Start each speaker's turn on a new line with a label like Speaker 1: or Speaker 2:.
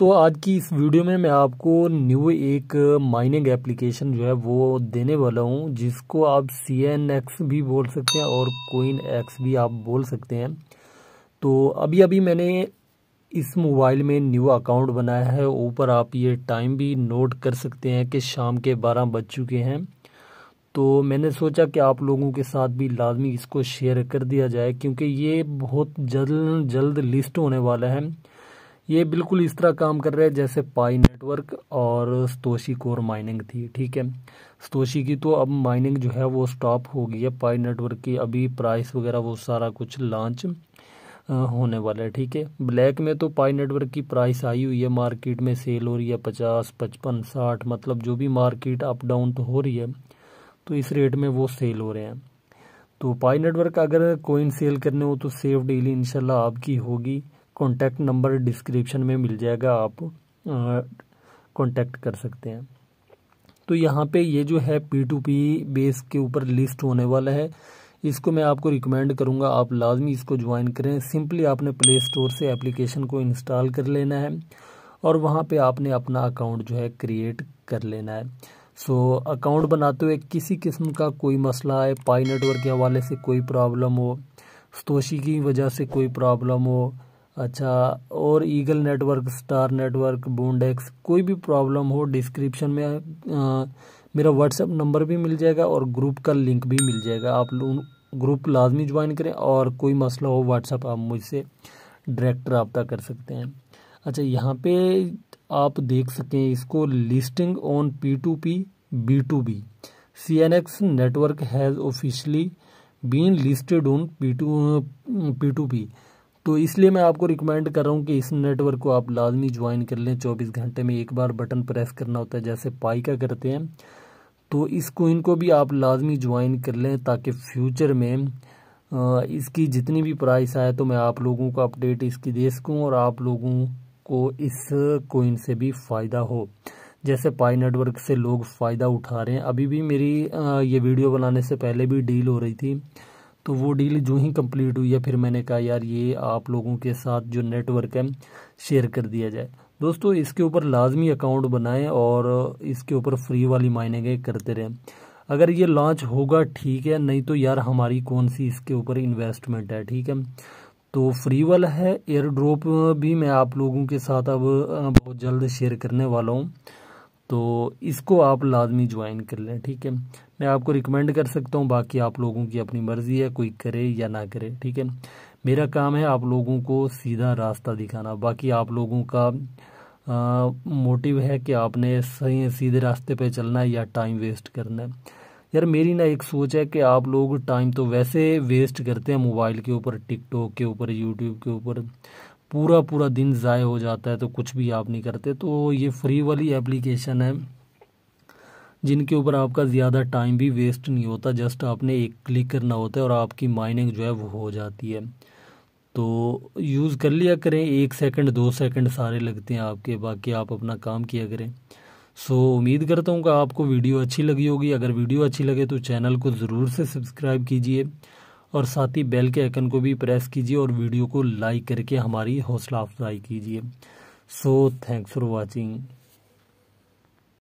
Speaker 1: दोस्तों आज की इस वीडियो में मैं आपको न्यू एक माइनिंग एप्लीकेशन जो है वो देने वाला हूँ जिसको आप सी एन एक्स भी बोल सकते हैं और कोइन एक्स भी आप बोल सकते हैं तो अभी अभी मैंने इस मोबाइल में न्यू अकाउंट बनाया है ऊपर आप ये टाइम भी नोट कर सकते हैं कि शाम के बारह बज चुके हैं तो मैंने सोचा कि आप लोगों के साथ भी लाजमी इसको शेयर कर दिया जाए क्योंकि ये बहुत जल्द जल्द लिस्ट होने वाला है ये बिल्कुल इस तरह काम कर रहे हैं जैसे पाई नेटवर्क और स्तोशी कोर माइनिंग थी ठीक है स्तोशी की तो अब माइनिंग जो है वो स्टॉप हो गई है पाई नेटवर्क की अभी प्राइस वगैरह वो सारा कुछ लॉन्च होने वाला है ठीक है ब्लैक में तो पाई नेटवर्क की प्राइस आई हुई है मार्केट में सेल हो रही है पचास पचपन साठ मतलब जो भी मार्केट अप डाउन तो हो रही है तो इस रेट में वो सेल हो रहे हैं तो पाई नेटवर्क अगर कोइन सेल करने हो तो सेफ डील इनशाला आपकी होगी कॉन्टैक्ट नंबर डिस्क्रिप्शन में मिल जाएगा आप कॉन्टैक्ट कर सकते हैं तो यहाँ पे ये जो है पी टू पी बेस के ऊपर लिस्ट होने वाला है इसको मैं आपको रिकमेंड करूँगा आप लाजमी इसको ज्वाइन करें सिंपली आपने प्ले स्टोर से एप्लीकेशन को इंस्टॉल कर लेना है और वहाँ पे आपने अपना अकाउंट जो है क्रिएट कर लेना है सो so, अकाउंट बनाते हुए किसी किस्म का कोई मसला है पाई नेटवर्क के हवाले से कोई प्रॉब्लम हो स्तोशी की वजह से कोई प्रॉब्लम हो अच्छा और ईगल नेटवर्क स्टार नेटवर्क बूंडेक्स कोई भी प्रॉब्लम हो डिस्क्रिप्शन में आ, मेरा व्हाट्सएप नंबर भी मिल जाएगा और ग्रुप का लिंक भी मिल जाएगा आप लोग ग्रुप लाजमी ज्वाइन करें और कोई मसला हो व्हाट्सएप आप मुझसे डायरेक्ट रबता कर सकते हैं अच्छा यहाँ पे आप देख सकें इसको listing on P two P B two B C N X network has officially been listed on P two P two P तो इसलिए मैं आपको रिकमेंड कर रहा हूँ कि इस नेटवर्क को आप लाजमी ज्वाइन कर लें चौबीस घंटे में एक बार बटन प्रेस करना होता है जैसे पाई का करते हैं तो इस कोइन को भी आप लाजमी ज्वाइन कर लें ताकि फ्यूचर में इसकी जितनी भी प्राइस आए तो मैं आप लोगों को अपडेट इसकी दे सकूँ और आप लोगों को इस कोइन से भी फ़ायदा हो जैसे पाई नेटवर्क से लोग फ़ायदा उठा रहे हैं अभी भी मेरी ये वीडियो बनाने से पहले भी डील हो रही थी तो वो डील जो ही कंप्लीट हुई है फिर मैंने कहा यार ये आप लोगों के साथ जो नेटवर्क है शेयर कर दिया जाए दोस्तों इसके ऊपर लाजमी अकाउंट बनाएं और इसके ऊपर फ्री वाली माइनिंग करते रहें अगर ये लॉन्च होगा ठीक है नहीं तो यार हमारी कौन सी इसके ऊपर इन्वेस्टमेंट है ठीक है तो फ्री वाला है एयर ड्रॉप भी मैं आप लोगों के साथ अब बहुत जल्द शेयर करने वाला हूँ तो इसको आप लाजमी ज्वाइन कर लें ठीक है मैं आपको रिकमेंड कर सकता हूँ बाकी आप लोगों की अपनी मर्ज़ी है कोई करे या ना करे ठीक है मेरा काम है आप लोगों को सीधा रास्ता दिखाना बाकी आप लोगों का आ, मोटिव है कि आपने सही सीधे रास्ते पे चलना है या टाइम वेस्ट करना है यार मेरी ना एक सोच है कि आप लोग टाइम तो वैसे वेस्ट करते हैं मोबाइल के ऊपर टिकटॉक के ऊपर यूट्यूब के ऊपर पूरा पूरा दिन ज़ाय हो जाता है तो कुछ भी आप नहीं करते तो ये फ्री वाली एप्लीकेशन है जिनके ऊपर आपका ज़्यादा टाइम भी वेस्ट नहीं होता जस्ट आपने एक क्लिक करना होता है और आपकी माइनिंग जो है वो हो जाती है तो यूज़ कर लिया करें एक सेकंड दो सेकंड सारे लगते हैं आपके बाकी आप अपना काम किया करें सो उम्मीद करता हूँ कि आपको वीडियो अच्छी लगी होगी अगर वीडियो अच्छी लगे तो चैनल को ज़रूर से सब्सक्राइब कीजिए और साथ ही बेल के आइकन को भी प्रेस कीजिए और वीडियो को लाइक करके हमारी हौसला अफजाई कीजिए सो थैंक्स फॉर वॉचिंग